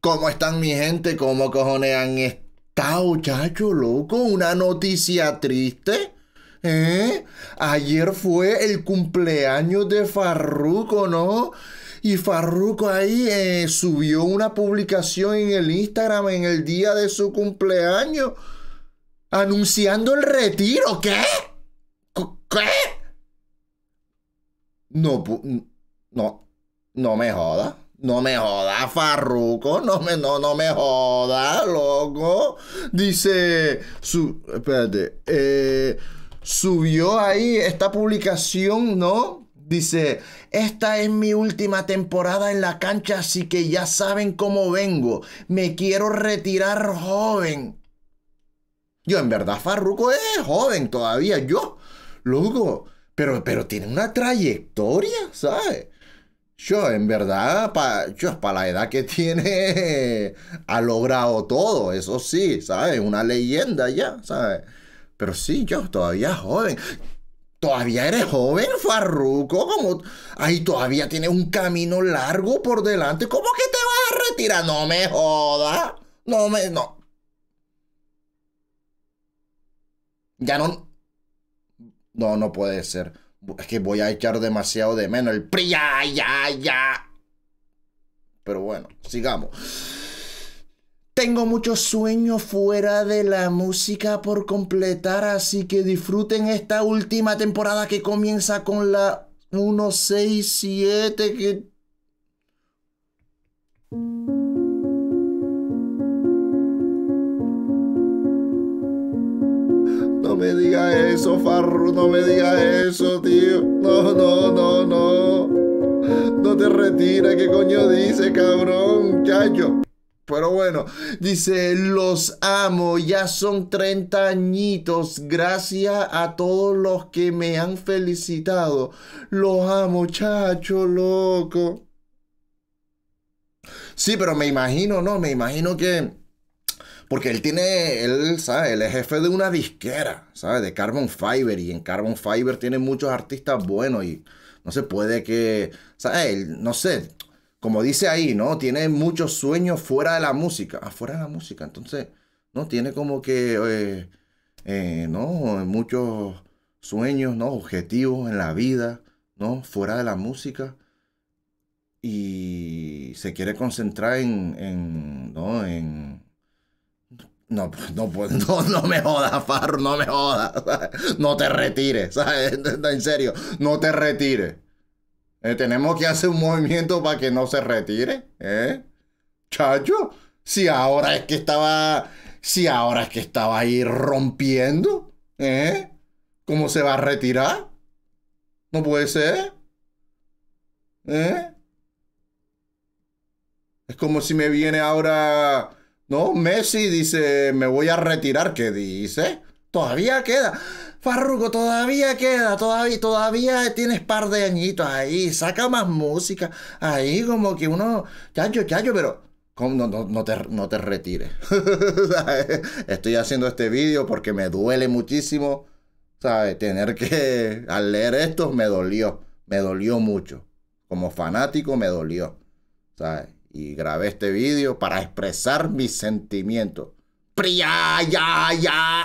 ¿Cómo están mi gente? ¿Cómo cojones han estado, chacho, loco? Una noticia triste. ¿Eh? Ayer fue el cumpleaños de Farruko, ¿no? Y Farruko ahí eh, subió una publicación en el Instagram en el día de su cumpleaños anunciando el retiro. ¿Qué? ¿Qué? No, no, no me jodas. No me joda Farruco, no me, no, no me joda, loco. Dice, su, espérate, eh, subió ahí esta publicación, ¿no? Dice, esta es mi última temporada en la cancha, así que ya saben cómo vengo. Me quiero retirar joven. Yo, en verdad, Farruco es joven todavía, yo, loco. Pero, pero tiene una trayectoria, ¿sabes? yo en verdad, pa, para la edad que tiene, ha logrado todo, eso sí, ¿sabes? Una leyenda ya, ¿sabes? Pero sí, yo todavía joven. Todavía eres joven, Farruco, como... Ay, todavía tienes un camino largo por delante. ¿Cómo que te vas a retirar? No me jodas. No me... No. Ya no... No, no puede ser. Es que voy a echar demasiado de menos el PRI, ya, ya, Pero bueno, sigamos. Tengo muchos sueños fuera de la música por completar, así que disfruten esta última temporada que comienza con la 167 que me diga eso, Farru, no me diga eso, tío. No, no, no, no. No te retires, ¿qué coño dice, cabrón, chacho? Pero bueno, dice, los amo, ya son 30 añitos, gracias a todos los que me han felicitado. Los amo, chacho, loco. Sí, pero me imagino, no, me imagino que porque él tiene, él, ¿sabes? Él es jefe de una disquera, ¿sabes? De Carbon Fiber. Y en Carbon Fiber tiene muchos artistas buenos y no se puede que, Él, no sé, como dice ahí, ¿no? Tiene muchos sueños fuera de la música. Afuera ah, de la música, entonces, ¿no? Tiene como que, eh, eh, ¿no? Muchos sueños, ¿no? Objetivos en la vida, ¿no? Fuera de la música y se quiere concentrar en, en, ¿no? en no, pues, no, no, no me jodas, Farro, no me jodas. No te retires, ¿sabes? En serio, no te retires. Eh, tenemos que hacer un movimiento para que no se retire, ¿eh? Chacho, si ahora es que estaba, si ahora es que estaba ahí rompiendo, ¿eh? ¿Cómo se va a retirar? No puede ser. ¿Eh? Es como si me viene ahora no, Messi dice, me voy a retirar. ¿Qué dice? Todavía queda. Farruco, todavía queda, todavía, todavía tienes par de añitos ahí, saca más música, ahí como que uno, chacho, chacho, pero no, no, no, te, no te retires. Estoy haciendo este vídeo porque me duele muchísimo, ¿sabes? Tener que, al leer esto, me dolió, me dolió mucho. Como fanático me dolió, ¿sabes? y grabé este vídeo para expresar mis sentimientos. ¡Priya, ya, ya!